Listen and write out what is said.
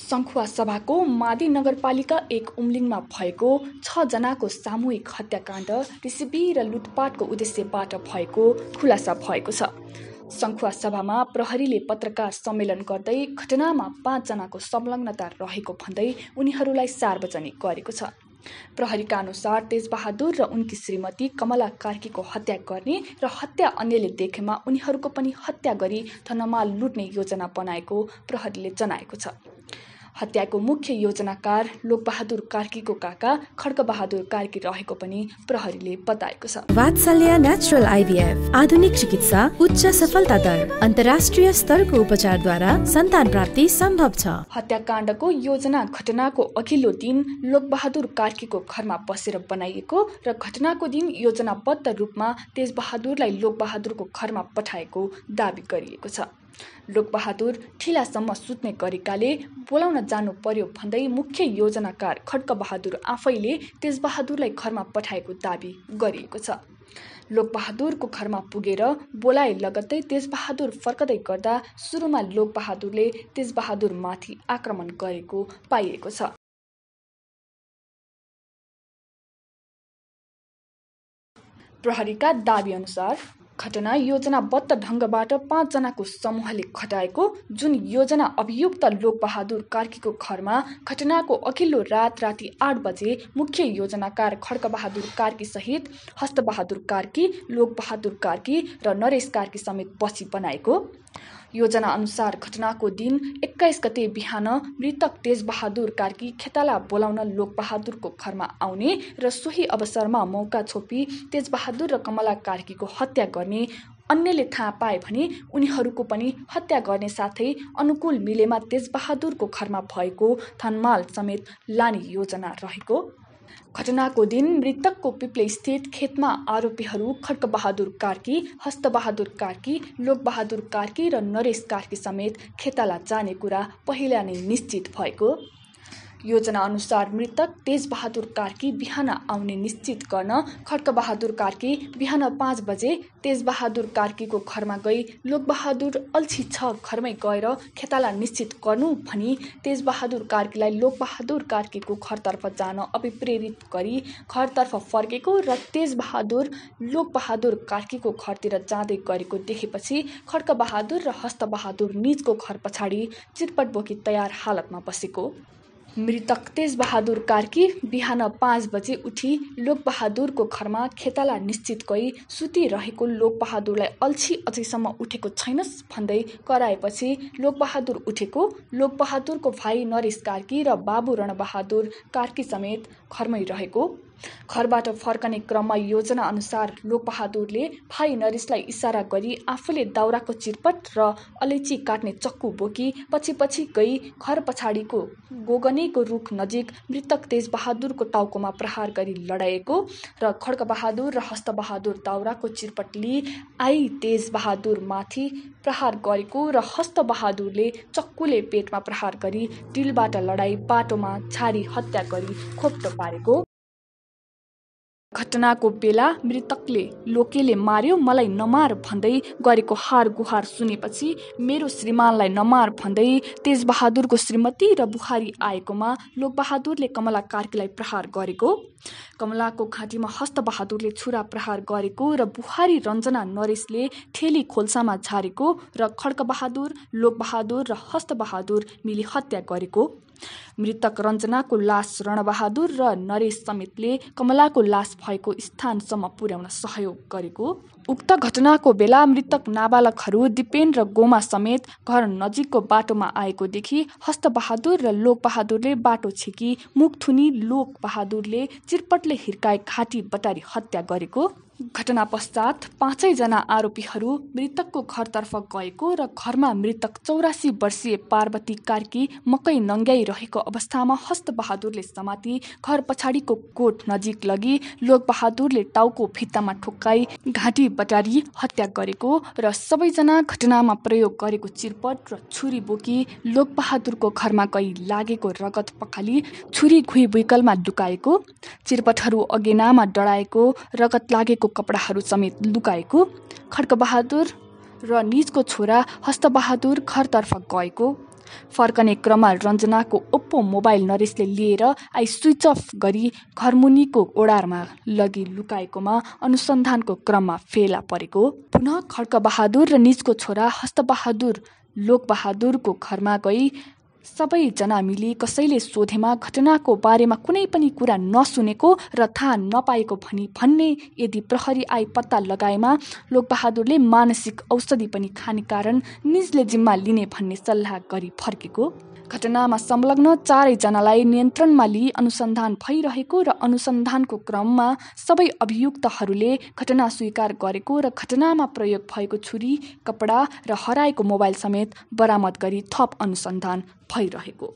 सङ्खुवा सभाको मादी नगरपालिका एक उम्लिङमा भएको छजनाको सामूहिक हत्याकाण्ड ऋषिबी र लुटपाटको उद्देश्यबाट भएको खुलासा भएको छ सङ्खुवा सभामा प्रहरीले पत्रकार सम्मेलन गर्दै घटनामा पाँचजनाको संलग्नता रहेको भन्दै उनीहरूलाई सार्वजनिक गरेको छ प्रहरीका अनुसार तेजबहादुर र उनकी श्रीमती कमला कार्कीको हत्या गर्ने र हत्या अन्यले देखेमा उनीहरूको पनि हत्या गरी धनमाल लुट्ने योजना बनाएको प्रहरीले जनाएको छ हत्याको मुख्य योजनाकार लोकबहादुर कार्कीको काका खड्गबहादुर कार्की रहेको पनि प्रहरीले बताएको छ वात्सल्य नेचुरल आइभीएफ आधुनिक चिकित्सा उच्च सफलता दर अन्तर्राष्ट्रिय स्तरको उपचारद्वारा सन्तान प्राप्ति सम्भव छ हत्याकाण्डको योजना घटनाको अघिल्लो दिन लोकबहादुर कार्कीको घरमा बसेर बनाइएको र घटनाको दिन योजनाबद्ध रूपमा तेजबहादुरलाई लोकबहादुरको घरमा पठाएको दावी गरिएको छ लोकबहादुर ठिलासम्म सुत्ने गरेकाले बोलाउन जानु पर्यो भन्दै मुख्य योजनाकार खड्कबहादुर आफैले तेजबहादुरलाई घरमा पठाएको दावी गरिएको छ लोकबहादुरको घरमा पुगेर बोलाए लगत्तै तेजबहादुर फर्कदै गर्दा सुरुमा लोकबहादुरले तेजबहादुरमाथि आक्रमण गरेको पाइएको छ प्रहरीका दावी अनुसार घटना योजनाबद्ध ढङ्गबाट पाँचजनाको समूहले खटाएको जुन योजना अभियुक्त लोकबहादुर कार्कीको घरमा घटनाको अघिल्लो रात राति आठ बजे मुख्य योजनाकार खड्कबहादुर कार्की सहित हस्तबहादुर कार्की लोकबहादुर कार्की र नरेश कार्की समेत बसी बनाएको योजना अनुसार घटनाको दिन एक्काइस गते बिहान मृतक तेजबहादुर कार्की खेताला बोलाउन लोकबहादुरको घरमा आउने र सोही अवसरमा मौका छोपी तेजबहादुर र कमला कार्कीको हत्या गर्ने अन्यले थाहा पाए भने उनीहरूको पनि हत्या गर्ने साथै अनुकूल मिलेमा तेजबहादुरको घरमा भएको थनमाल समेत लाने योजना रहेको घटनाको दिन मृतकको पिप्लेस्थित खेतमा आरोपीहरू खड्कबहादुर कार्की हस्तबहादुर कार्की लोकबहादुर कार्की र नरेश कार्की समेत खेताला जाने कुरा पहिला नै निश्चित भएको योजना अनुसार मृतक तेज बहादुर कार्की बिहान आउने निश्चित गर्न खड्कबहादुर कार्की बिहान पाँच बजे तेज बहादुर कार्कीको घरमा गई लोकबहादुर अल्छी छ घरमै गएर खेताला निश्चित गर्नु भनी तेज बहादुर कार्कीलाई लोकबहादुर कार्कीको घरतर्फ जान अभिप्रेरित गरी घरतर्फ फर्केको र तेज तेजबहादुर लोकबहादुर कार्कीको घरतिर जाँदै गरेको देखेपछि खड्कबहादुर र हस्तबहादुर निजको घर पछाडि चितपट बोकी तयार हालतमा बसेको मृतक तेजबहादुर कार्की बिहान पाँच बजे उठी लोकबहादुरको घरमा खेताला निश्चित गई सुतिरहेको लोकबहादुरलाई अल्छी अझैसम्म उठेको छैनस् भन्दै कराएपछि लोकबहादुर उठेको लोकबहादुरको भाइ नरेश कार्की र बाबु रणबहादुर कार्की समेत घरमै रहेको घरबाट फर्कने क्रममा योजना अनुसार लोकबहादुरले भाइ नरेशलाई इसारा गरी आफूले दाउराको चिरपट र अलैँची काट्ने चक्कु बोकी पछि पछि गई घर पछाडिको गोगनेको रुख नजिक मृतक तेजबहादुरको टाउकोमा प्रहार गरी लडाएको र खड्कबहादुर र हस्तबहादुर दाउराको चिरपट लिई आई तेजबहादुरमाथि प्रहार गरेको र हस्तबहादुरले चक्कुले पेटमा प्रहार गरी टिलबाट लडाई बाटोमा छारी हत्या गरी खोप्टो पारेको घटनाको बेला मृतकले लोकेले मार्यो मलाई नमार भन्दै गरेको हार गुहार सुनेपछि मेरो श्रीमानलाई नमार भन्दै तेजबहादुरको श्रीमती र बुहारी आएकोमा लोकबहादुरले कमला कार्कीलाई प्रहार गरेको कमलाको घाँटीमा हस्तबहादुरले छुरा प्रहार गरेको र बुहारी रञ्जना नरेशले ठेली खोल्सामा झारेको र खड्कबहादुर लोकबहादुर र हस्तबहादुर मिली हत्या गरेको मृतक रञ्जनाको लास रणबहादुर र नरेश समेतले कमलाको लास भएको स्थानसम्म पुर्याउन सहयोग गरेको उक्त घटनाको बेला मृतक नाबालकहरू दिपेन र गोमा समेत घर नजिकको बाटोमा आएको देखि हस्तबहादुर र लोकबहादुरले बाटो छेकी मुख थुनी लोकबहादुरले चिरपटले हिर्काए घाँटी बटारी हत्या गरेको घटना पश्चात पाँचैजना आरोपीहरू मृतकको घरतर्फ गएको र घरमा मृतक चौरासी वर्षीय पार्वती कार्की मकै नङ्ग्याइरहेको अवस्थामा हस्तबहादुरले समाति घर पछाडिको कोट नजिक लगी लोकबहादुरले टाउको भित्तामा ठोक्काई घाँटी बटारी हत्या गरेको र सबैजना घटनामा प्रयोग गरेको चिरपट र छुरी बोकी लोकबहादुरको घरमा गई लागेको रगत पखाली छुरी घुई भुइकलमा लुकाएको चिरपटहरू अगेनामा डढाएको रगत लागेको कपडाहरू समेत लुकाएको खड्कबहादुर र निजको छोरा हस्तबहादुर घरतर्फ गएको फर्कने क्रममा रञ्जनाको ओप्पो मोबाइल नरेशले लिएर आई स्विच अफ गरी घरमुनिको ओडारमा लगि लुकाएकोमा अनुसन्धानको क्रममा फेला परेको पुनः खड्कबहादुर र निजको छोरा हस्तबहादुर लोकबहादुरको घरमा गई सबैजना मिले कसैले सोधेमा घटनाको बारेमा कुनै पनि कुरा नसुनेको र थाहा नपाएको भनी भन्ने यदि प्रहरी आई पत्ता लगाएमा लोकबहादुरले मानसिक औषधि पनि खाने कारण निजले जिम्मा लिने भन्ने सल्लाह गरी फर्केको घटनामा संलग्न चारैजनालाई नियन्त्रणमा लिई अनुसन्धान भइरहेको र अनुसन्धानको क्रममा सबै अभियुक्तहरूले घटना स्वीकार गरेको र घटनामा प्रयोग भएको छुरी कपडा र हराएको मोबाइल समेत बरामद गरी थप अनुसन्धान भइरहेको